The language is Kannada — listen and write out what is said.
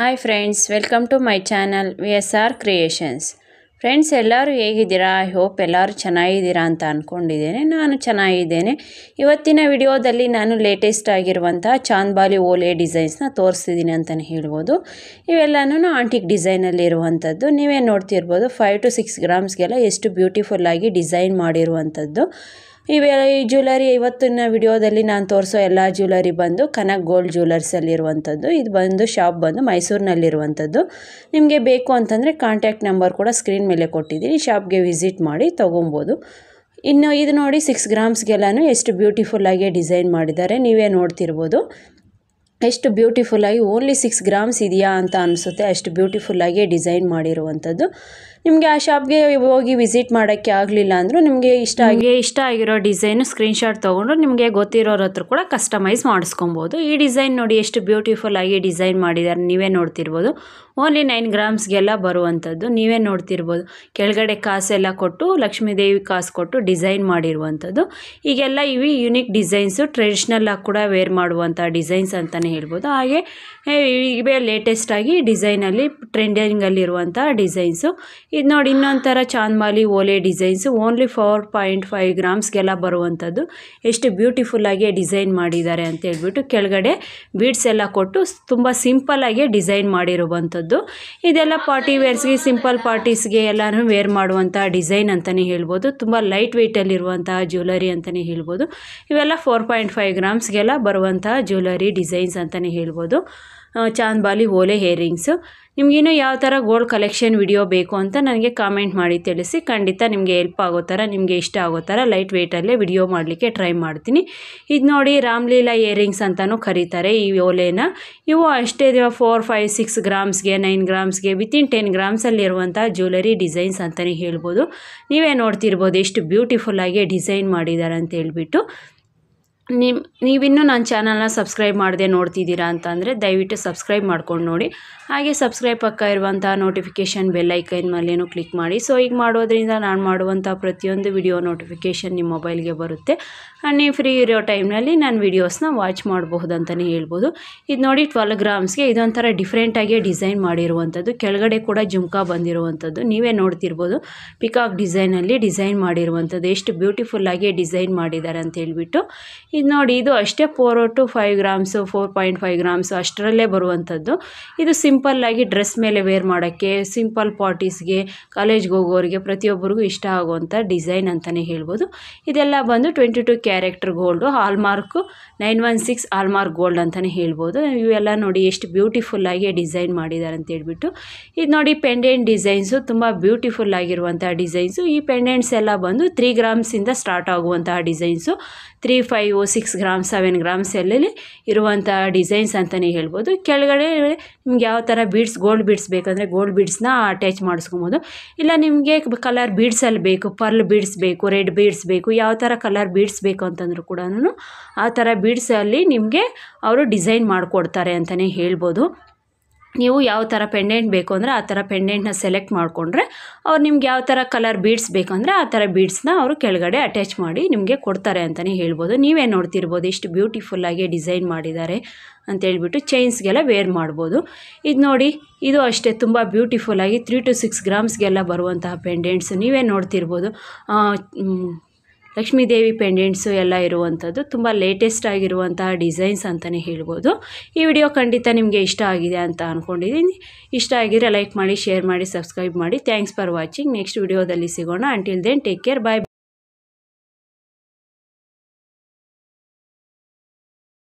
hi friends welcome to my channel V S R creations friends ಎಲ್ಲರೂ ಹೇಗಿದ್ದೀರಾ ಐ ಹೋಪ್ ಎಲ್ಲರೂ ಚೆನ್ನಾಗಿದ್ದೀರಾ ಅಂತ ಅಂದ್ಕೊಂಡಿದ್ದೇನೆ ನಾನು ಚೆನ್ನಾಗಿದ್ದೇನೆ ಇವತ್ತಿನ ವಿಡಿಯೋದಲ್ಲಿ ನಾನು ಲೇಟೆಸ್ಟ್ ಆಗಿರುವಂತಹ ಚಾಂದ್ಬಾಲಿ ಓಲೆ ಡಿಸೈನ್ಸ್ನ ತೋರಿಸ್ತಿದ್ದೀನಿ ಅಂತಲೇ ಹೇಳ್ಬೋದು ಇವೆಲ್ಲನೂ ಆಂಟಿಕ್ ಡಿಸೈನಲ್ಲಿರುವಂಥದ್ದು ನೀವೇ ನೋಡ್ತಿರ್ಬೋದು ಫೈವ್ ಟು ಸಿಕ್ಸ್ ಗ್ರಾಮ್ಸ್ಗೆಲ್ಲ ಎಷ್ಟು ಬ್ಯೂಟಿಫುಲ್ಲಾಗಿ ಡಿಸೈನ್ ಮಾಡಿರುವಂಥದ್ದು ಇವೆಲ್ಲ ಈ ಜ್ಯುವೆಲರಿ ಇವತ್ತಿನ ವಿಡಿಯೋದಲ್ಲಿ ನಾನು ತೋರಿಸೋ ಎಲ್ಲ ಜ್ಯುವೆಲರಿ ಬಂದು ಕನಕ್ ಗೋಲ್ಡ್ ಜ್ಯುವೆಲರ್ಸಲ್ಲಿರುವಂಥದ್ದು ಇದು ಬಂದು ಶಾಪ್ ಬಂದು ಮೈಸೂರಿನಲ್ಲಿರುವಂಥದ್ದು ನಿಮಗೆ ಬೇಕು ಅಂತಂದರೆ ಕಾಂಟ್ಯಾಕ್ಟ್ ನಂಬರ್ ಕೂಡ ಸ್ಕ್ರೀನ್ ಮೇಲೆ ಕೊಟ್ಟಿದ್ದೀನಿ ಶಾಪ್ಗೆ ವಿಸಿಟ್ ಮಾಡಿ ತೊಗೊಬೋದು ಇನ್ನು ಇದು ನೋಡಿ ಸಿಕ್ಸ್ ಗ್ರಾಮ್ಸ್ಗೆಲ್ಲನೂ ಎಷ್ಟು ಬ್ಯೂಟಿಫುಲ್ಲಾಗಿ ಡಿಸೈನ್ ಮಾಡಿದ್ದಾರೆ ನೀವೇ ನೋಡ್ತಿರ್ಬೋದು ಎಷ್ಟು ಬ್ಯೂಟಿಫುಲ್ಲಾಗಿ ಓನ್ಲಿ ಸಿಕ್ಸ್ ಗ್ರಾಮ್ಸ್ ಇದೆಯಾ ಅಂತ ಅನಿಸುತ್ತೆ ಅಷ್ಟು ಆಗಿ ಡಿಸೈನ್ ಮಾಡಿರುವಂಥದ್ದು ನಿಮಗೆ ಆ ಶಾಪ್ಗೆ ಹೋಗಿ ವಿಸಿಟ್ ಮಾಡೋಕ್ಕೆ ಆಗಲಿಲ್ಲ ಅಂದರೂ ನಿಮಗೆ ಇಷ್ಟ ಆಗಿ ಇಷ್ಟ ಆಗಿರೋ ಡಿಸೈನು ಸ್ಕ್ರೀನ್ಶಾಟ್ ತೊಗೊಂಡು ನಿಮಗೆ ಗೊತ್ತಿರೋರ ಹತ್ರ ಕೂಡ ಕಸ್ಟಮೈಸ್ ಮಾಡಿಸ್ಕೊಬೋದು ಈ ಡಿಸೈನ್ ನೋಡಿ ಎಷ್ಟು ಬ್ಯೂಟಿಫುಲ್ ಆಗಿ ಡಿಸೈನ್ ಮಾಡಿದ್ದಾರೆ ನೀವೇ ನೋಡ್ತಿರ್ಬೋದು ಓನ್ಲಿ ನೈನ್ ಗ್ರಾಮ್ಸ್ಗೆಲ್ಲ ಬರುವಂಥದ್ದು ನೀವೇ ನೋಡ್ತಿರ್ಬೋದು ಕೆಳಗಡೆ ಕಾಸೆಲ್ಲ ಕೊಟ್ಟು ಲಕ್ಷ್ಮೀದೇವಿ ಕಾಸು ಕೊಟ್ಟು ಡಿಸೈನ್ ಮಾಡಿರುವಂಥದ್ದು ಈಗೆಲ್ಲ ಇವಿ ಯುನಿಕ್ ಡಿಸೈನ್ಸು ಟ್ರೆಡಿಷ್ನಲ್ ಆಗಿ ಕೂಡ ವೇರ್ ಮಾಡುವಂಥ ಡಿಸೈನ್ಸ್ ಅಂತಲೇ ಅಂತಲೇ ಹೇಳ್ಬೋದು ಹಾಗೆ ಇವೆ ಲೇಟೆಸ್ಟಾಗಿ ಡಿಸೈನಲ್ಲಿ ಟ್ರೆಂಡಿಂಗಲ್ಲಿರುವಂಥ ಡಿಸೈನ್ಸು ಇದು ನೋಡಿ ಇನ್ನೊಂಥರ ಚಾಂದ್ಮಾಲಿ ಓಲೆ designs only four point five ಗ್ರಾಮ್ಸ್ಗೆಲ್ಲ ಬರುವಂಥದ್ದು ಎಷ್ಟು ಬ್ಯೂಟಿಫುಲ್ಲಾಗಿ ಡಿಸೈನ್ ಮಾಡಿದ್ದಾರೆ ಅಂತ ಹೇಳ್ಬಿಟ್ಟು ಕೆಳಗಡೆ ಬೀಡ್ಸ್ ಎಲ್ಲ ಕೊಟ್ಟು ತುಂಬ ಸಿಂಪಲ್ಲಾಗಿ ಡಿಸೈನ್ ಮಾಡಿರುವಂಥದ್ದು ಇದೆಲ್ಲ ಪಾರ್ಟಿ ವೇರ್ಸ್ಗೆ ಸಿಂಪಲ್ ಪಾರ್ಟೀಸ್ಗೆ ಎಲ್ಲನೂ ವೇರ್ ಮಾಡುವಂಥ ಡಿಸೈನ್ ಅಂತಲೇ ಹೇಳ್ಬೋದು ತುಂಬ ಲೈಟ್ ವೆಯ್ಟಲ್ಲಿರುವಂತಹ ಜ್ಯುವೆಲರಿ ಅಂತಲೇ ಹೇಳ್ಬೋದು ಇವೆಲ್ಲ ಫೋರ್ ಪಾಯಿಂಟ್ ಫೈವ್ ಗ್ರಾಮ್ಸ್ಗೆಲ್ಲ ಬರುವಂತಹ ಜ್ಯುವೆಲರಿ ಡಿಸೈನ್ಸ್ ಅಂತಲೇ ಹೇಳ್ಬೋದು ಚಾಂದ್ ಬಾಲಿ ಓಲೆ ಹೇರಿಂಗ್ಸು ನಿಮಗಿನ್ನೂ ಯಾವ ಥರ ಗೋಲ್ಡ್ ಕಲೆಕ್ಷನ್ ವಿಡಿಯೋ ಬೇಕು ಅಂತ ನನಗೆ ಕಾಮೆಂಟ್ ಮಾಡಿ ತಿಳಿಸಿ ಖಂಡಿತ ನಿಮಗೆ ಹೆಲ್ಪ್ ಆಗೋ ಥರ ನಿಮಗೆ ಇಷ್ಟ ಆಗೋ ಥರ ಲೈಟ್ ವೆಯ್ಟಲ್ಲೇ ವಿಡಿಯೋ ಮಾಡಲಿಕ್ಕೆ ಟ್ರೈ ಮಾಡ್ತೀನಿ ಇದು ನೋಡಿ ರಾಮ್ಲೀಲಾ ಇಯರಿಂಗ್ಸ್ ಅಂತಲೂ ಕರೀತಾರೆ ಈ ಓಲೆನ ಇವು ಅಷ್ಟೇ ಫೋರ್ ಫೈವ್ ಸಿಕ್ಸ್ ಗ್ರಾಮ್ಸ್ಗೆ ನೈನ್ ಗ್ರಾಮ್ಸ್ಗೆ ವಿತಿನ್ ಟೆನ್ ಗ್ರಾಮ್ಸಲ್ಲಿರುವಂಥ ಜ್ಯುವೆಲರಿ ಡಿಸೈನ್ಸ್ ಅಂತಲೇ ಹೇಳ್ಬೋದು ನೀವೇ ನೋಡ್ತಿರ್ಬೋದು ಎಷ್ಟು ಬ್ಯೂಟಿಫುಲ್ಲಾಗಿ ಡಿಸೈನ್ ಮಾಡಿದ್ದಾರೆ ಅಂತ ಹೇಳ್ಬಿಟ್ಟು ನಿಮ್ಮ ನೀವಿನ್ನೂ ನನ್ನ ಚಾನಲ್ನ ಸಬ್ಸ್ಕ್ರೈಬ್ ಮಾಡದೆ ನೋಡ್ತಿದ್ದೀರಾ ಅಂತ ಅಂದರೆ ದಯವಿಟ್ಟು ಸಬ್ಸ್ಕ್ರೈಬ್ ಮಾಡ್ಕೊಂಡು ನೋಡಿ ಹಾಗೆ ಸಬ್ಸ್ಕ್ರೈಬ್ ಪಕ್ಕ ಇರುವಂಥ ನೋಟಿಫಿಕೇಷನ್ ಬೆಲ್ ಐಕನ್ ಮೇಲೇನೂ ಕ್ಲಿಕ್ ಮಾಡಿ ಸೊ ಈಗ ಮಾಡೋದ್ರಿಂದ ನಾನು ಮಾಡುವಂಥ ಪ್ರತಿಯೊಂದು ವಿಡಿಯೋ ನೋಟಿಫಿಕೇಷನ್ ನಿಮ್ಮ ಮೊಬೈಲ್ಗೆ ಬರುತ್ತೆ ನೀವು ಫ್ರೀ ಇರೋ ಟೈಮ್ನಲ್ಲಿ ನಾನು ವೀಡಿಯೋಸ್ನ ವಾಚ್ ಮಾಡಬಹುದು ಅಂತಲೇ ಹೇಳ್ಬೋದು ಇದು ನೋಡಿ ಟ್ವೆಲ್ ಗ್ರಾಮ್ಸ್ಗೆ ಇದೊಂಥರ ಡಿಫ್ರೆಂಟಾಗಿ ಡಿಸೈನ್ ಮಾಡಿರುವಂಥದ್ದು ಕೆಳಗಡೆ ಕೂಡ ಜುಮ್ಕಾ ಬಂದಿರುವಂಥದ್ದು ನೀವೇ ನೋಡ್ತಿರ್ಬೋದು ಪಿಕಾಕ್ ಡಿಸೈನಲ್ಲಿ ಡಿಸೈನ್ ಮಾಡಿರುವಂಥದ್ದು ಎಷ್ಟು ಬ್ಯೂಟಿಫುಲ್ಲಾಗಿ ಡಿಸೈನ್ ಮಾಡಿದ್ದಾರೆ ಅಂತ ಹೇಳ್ಬಿಟ್ಟು ಇದು ನೋಡಿ ಇದು ಅಷ್ಟೇ four two five grams four point five grams ಅಷ್ಟರಲ್ಲೇ ಬರುವಂಥದ್ದು ಇದು ಸಿಂಪಲ್ಲಾಗಿ ಡ್ರೆಸ್ ಮೇಲೆ ವೇರ್ ಮಾಡೋಕ್ಕೆ ಸಿಂಪಲ್ ಪಾರ್ಟೀಸ್ಗೆ ಕಾಲೇಜ್ಗೆ ಹೋಗೋರಿಗೆ ಪ್ರತಿಯೊಬ್ಬರಿಗೂ ಇಷ್ಟ ಆಗುವಂಥ ಡಿಸೈನ್ ಅಂತಲೇ ಹೇಳ್ಬೋದು ಇದೆಲ್ಲ ಬಂದು twenty two character gold hallmark nine one six hallmark gold ಅಂತಲೇ ಹೇಳ್ಬೋದು ಇವೆಲ್ಲ ನೋಡಿ ಎಷ್ಟು ಬ್ಯೂಟಿಫುಲ್ಲಾಗಿ ಡಿಸೈನ್ ಮಾಡಿದ್ದಾರೆ ಅಂತ ಹೇಳ್ಬಿಟ್ಟು ಇದು ನೋಡಿ ಪೆಂಡೆಂಟ್ ಡಿಸೈನ್ಸು ತುಂಬ ಬ್ಯೂಟಿಫುಲ್ ಆಗಿರುವಂಥ ಡಿಸೈನ್ಸು ಈ ಪೆಂಡೆಂಟ್ಸ್ ಎಲ್ಲ ಬಂದು ತ್ರೀ ಗ್ರಾಮ್ಸಿಂದ ಸ್ಟಾರ್ಟ್ ಆಗುವಂತಹ designs three five six gram seven grams ಎಲ್ಲಲ್ಲಿ ಇರುವಂಥ ಡಿಸೈನ್ಸ್ ಅಂತಲೇ ಹೇಳ್ಬೋದು ಕೆಳಗಡೆ ನಿಮ್ಗೆ ಯಾವ ಥರ ಬೀಡ್ಸ್ ಗೋಲ್ಡ್ ಬೀಡ್ಸ್ ಬೇಕಂದರೆ ಗೋಲ್ಡ್ ಬೀಡ್ಸ್ನ ಅಟ್ಯಾಚ್ ಮಾಡಿಸ್ಕೊಬೋದು ಇಲ್ಲ ನಿಮಗೆ ಕಲರ್ ಬೀಡ್ಸಲ್ಲಿ ಬೇಕು ಪರ್ಲ್ ಬೀಡ್ಸ್ ಬೇಕು ರೆಡ್ ಬೀಡ್ಸ್ ಬೇಕು ಯಾವ ಥರ ಕಲರ್ ಬೀಡ್ಸ್ ಬೇಕು ಅಂತಂದ್ರೂ ಕೂಡ ಆ ಥರ ಬೀಡ್ಸಲ್ಲಿ ನಿಮಗೆ ಅವರು ಡಿಸೈನ್ ಮಾಡಿಕೊಡ್ತಾರೆ ಅಂತಲೇ ಹೇಳ್ಬೋದು ನೀವು ಯಾವ ಥರ ಪೆಂಡೆಂಟ್ ಬೇಕು ಅಂದರೆ ಆ ಥರ ಪೆಂಡೆಂಟ್ನ ಸೆಲೆಕ್ಟ್ ಮಾಡಿಕೊಂಡ್ರೆ ಅವ್ರು ನಿಮ್ಗೆ ಯಾವ ಥರ ಕಲರ್ ಬೀಡ್ಸ್ ಬೇಕಂದರೆ ಆ ಥರ ಬೀಡ್ಸ್ನ ಅವರು ಕೆಳಗಡೆ ಅಟ್ಯಾಚ್ ಮಾಡಿ ನಿಮಗೆ ಕೊಡ್ತಾರೆ ಅಂತಲೇ ಹೇಳ್ಬೋದು ನೀವೇ ನೋಡ್ತಿರ್ಬೋದು ಎಷ್ಟು ಬ್ಯೂಟಿಫುಲ್ಲಾಗಿ ಡಿಸೈನ್ ಮಾಡಿದ್ದಾರೆ ಅಂತೇಳ್ಬಿಟ್ಟು ಚೈನ್ಸ್ಗೆಲ್ಲ ವೇರ್ ಮಾಡ್ಬೋದು ಇದು ನೋಡಿ ಇದು ಅಷ್ಟೇ ತುಂಬ ಬ್ಯೂಟಿಫುಲ್ಲಾಗಿ ತ್ರೀ ಟು ಸಿಕ್ಸ್ ಗ್ರಾಮ್ಸ್ಗೆಲ್ಲ ಬರುವಂತಹ ಪೆಂಡೆಂಟ್ಸ್ ನೀವೇ ನೋಡ್ತಿರ್ಬೋದು ಲಕ್ಷ್ಮೀದೇವಿ ಪೆಂಡೆಂಟ್ಸು ಎಲ್ಲ ಇರುವಂಥದ್ದು ತುಂಬ ಲೇಟೆಸ್ಟ್ ಆಗಿರುವಂತಹ ಡಿಸೈನ್ಸ್ ಅಂತಲೇ ಹೇಳ್ಬೋದು ಈ ವಿಡಿಯೋ ಖಂಡಿತ ನಿಮಗೆ ಇಷ್ಟ ಆಗಿದೆ ಅಂತ ಅಂದ್ಕೊಂಡಿದ್ದೀನಿ ಇಷ್ಟ ಆಗಿದ್ರೆ ಲೈಕ್ ಮಾಡಿ ಶೇರ್ ಮಾಡಿ ಸಬ್ಸ್ಕ್ರೈಬ್ ಮಾಡಿ ಥ್ಯಾಂಕ್ಸ್ ಫಾರ್ ವಾಚಿಂಗ್ ನೆಕ್ಸ್ಟ್ ವಿಡಿಯೋದಲ್ಲಿ ಸಿಗೋಣ ಅಂಟಿಲ್ ದೆನ್ ಟೇಕ್ ಕೇರ್ ಬಾಯ್